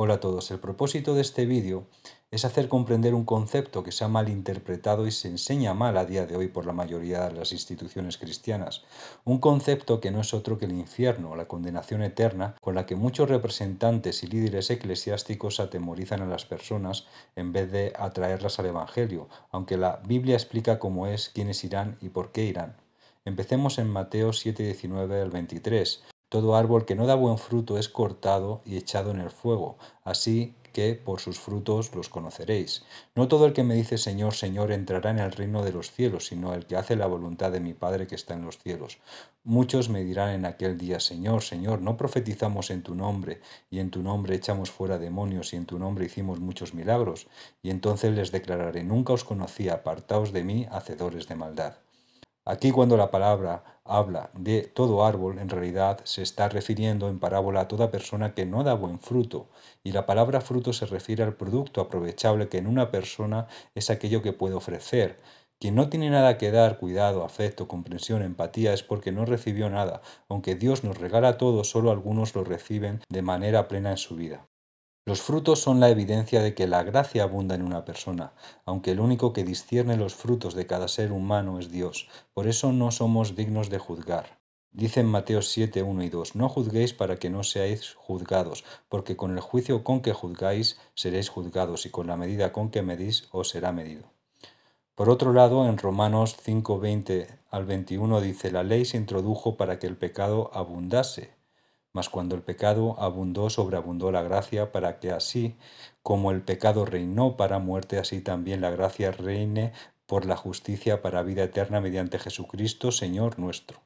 Hola a todos, el propósito de este vídeo es hacer comprender un concepto que se ha malinterpretado y se enseña mal a día de hoy por la mayoría de las instituciones cristianas, un concepto que no es otro que el infierno, la condenación eterna, con la que muchos representantes y líderes eclesiásticos atemorizan a las personas en vez de atraerlas al Evangelio, aunque la Biblia explica cómo es, quiénes irán y por qué irán. Empecemos en Mateo 7:19 al 23, todo árbol que no da buen fruto es cortado y echado en el fuego. Así que por sus frutos los conoceréis. No todo el que me dice Señor, Señor entrará en el reino de los cielos, sino el que hace la voluntad de mi Padre que está en los cielos. Muchos me dirán en aquel día, Señor, Señor, no profetizamos en tu nombre, y en tu nombre echamos fuera demonios, y en tu nombre hicimos muchos milagros. Y entonces les declararé, nunca os conocí, apartaos de mí, hacedores de maldad. Aquí cuando la palabra habla de todo árbol, en realidad se está refiriendo en parábola a toda persona que no da buen fruto, y la palabra fruto se refiere al producto aprovechable que en una persona es aquello que puede ofrecer. Quien no tiene nada que dar, cuidado, afecto, comprensión, empatía, es porque no recibió nada. Aunque Dios nos regala todo, solo algunos lo reciben de manera plena en su vida. Los frutos son la evidencia de que la gracia abunda en una persona, aunque el único que discierne los frutos de cada ser humano es Dios. Por eso no somos dignos de juzgar. Dice en Mateo 7, 1 y 2, No juzguéis para que no seáis juzgados, porque con el juicio con que juzgáis seréis juzgados, y con la medida con que medís os será medido. Por otro lado, en Romanos 5, 20 al 21 dice, La ley se introdujo para que el pecado abundase mas cuando el pecado abundó, sobreabundó la gracia, para que así como el pecado reinó para muerte, así también la gracia reine por la justicia para vida eterna mediante Jesucristo, Señor nuestro.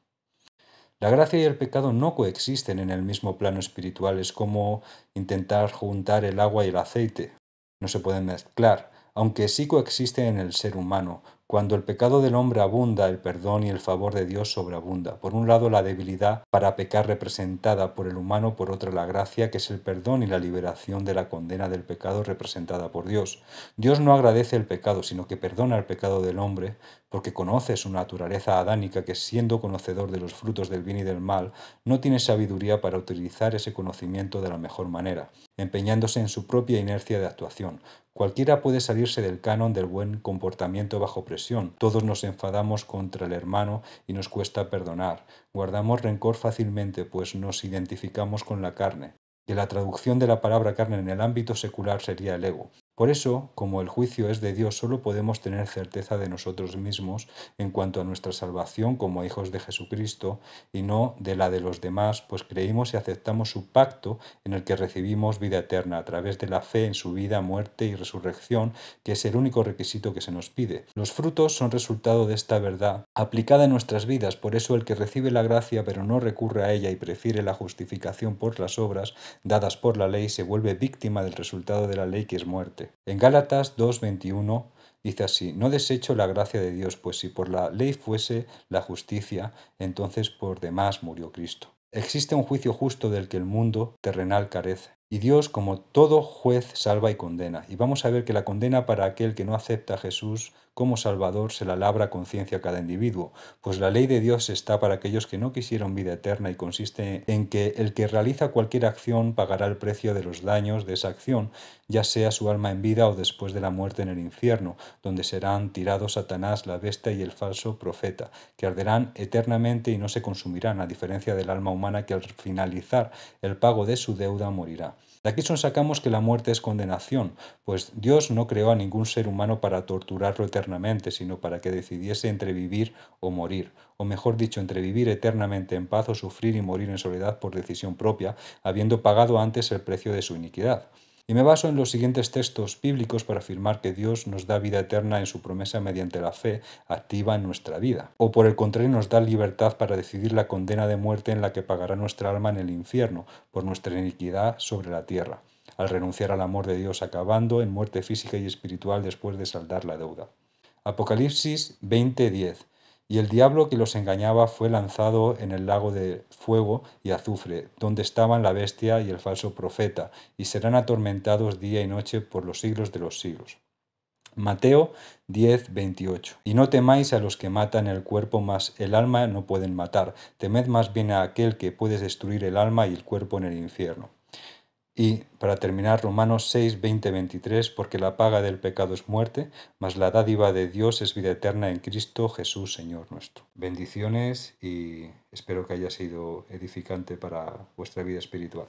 La gracia y el pecado no coexisten en el mismo plano espiritual, es como intentar juntar el agua y el aceite. No se pueden mezclar, aunque sí coexisten en el ser humano, cuando el pecado del hombre abunda, el perdón y el favor de Dios sobreabunda. Por un lado, la debilidad para pecar representada por el humano, por otro, la gracia, que es el perdón y la liberación de la condena del pecado representada por Dios. Dios no agradece el pecado, sino que perdona el pecado del hombre, porque conoce su naturaleza adánica, que siendo conocedor de los frutos del bien y del mal, no tiene sabiduría para utilizar ese conocimiento de la mejor manera empeñándose en su propia inercia de actuación. Cualquiera puede salirse del canon del buen comportamiento bajo presión. Todos nos enfadamos contra el hermano y nos cuesta perdonar. Guardamos rencor fácilmente, pues nos identificamos con la carne. Y la traducción de la palabra carne en el ámbito secular sería el ego. Por eso, como el juicio es de Dios, solo podemos tener certeza de nosotros mismos en cuanto a nuestra salvación como hijos de Jesucristo y no de la de los demás, pues creímos y aceptamos su pacto en el que recibimos vida eterna a través de la fe en su vida, muerte y resurrección, que es el único requisito que se nos pide. Los frutos son resultado de esta verdad aplicada en nuestras vidas, por eso el que recibe la gracia pero no recurre a ella y prefiere la justificación por las obras dadas por la ley se vuelve víctima del resultado de la ley que es muerte. En Gálatas 2.21 dice así, no desecho la gracia de Dios, pues si por la ley fuese la justicia, entonces por demás murió Cristo. Existe un juicio justo del que el mundo terrenal carece. Y Dios, como todo juez, salva y condena. Y vamos a ver que la condena para aquel que no acepta a Jesús como Salvador se la labra conciencia a cada individuo, pues la ley de Dios está para aquellos que no quisieron vida eterna y consiste en que el que realiza cualquier acción pagará el precio de los daños de esa acción, ya sea su alma en vida o después de la muerte en el infierno, donde serán tirados Satanás, la bestia y el falso profeta, que arderán eternamente y no se consumirán, a diferencia del alma humana que al finalizar el pago de su deuda morirá. De aquí son sacamos que la muerte es condenación, pues Dios no creó a ningún ser humano para torturarlo eternamente eternamente, sino para que decidiese entre vivir o morir, o mejor dicho, entre vivir eternamente en paz o sufrir y morir en soledad por decisión propia, habiendo pagado antes el precio de su iniquidad. Y me baso en los siguientes textos bíblicos para afirmar que Dios nos da vida eterna en su promesa mediante la fe activa en nuestra vida. O por el contrario nos da libertad para decidir la condena de muerte en la que pagará nuestra alma en el infierno por nuestra iniquidad sobre la tierra, al renunciar al amor de Dios acabando en muerte física y espiritual después de saldar la deuda. Apocalipsis 20:10. Y el diablo que los engañaba fue lanzado en el lago de fuego y azufre, donde estaban la bestia y el falso profeta, y serán atormentados día y noche por los siglos de los siglos. Mateo 10.28. Y no temáis a los que matan el cuerpo, mas el alma no pueden matar. Temed más bien a aquel que puede destruir el alma y el cuerpo en el infierno. Y para terminar, Romanos 6, 20, 23, porque la paga del pecado es muerte, mas la dádiva de Dios es vida eterna en Cristo Jesús, Señor nuestro. Bendiciones y espero que haya sido edificante para vuestra vida espiritual.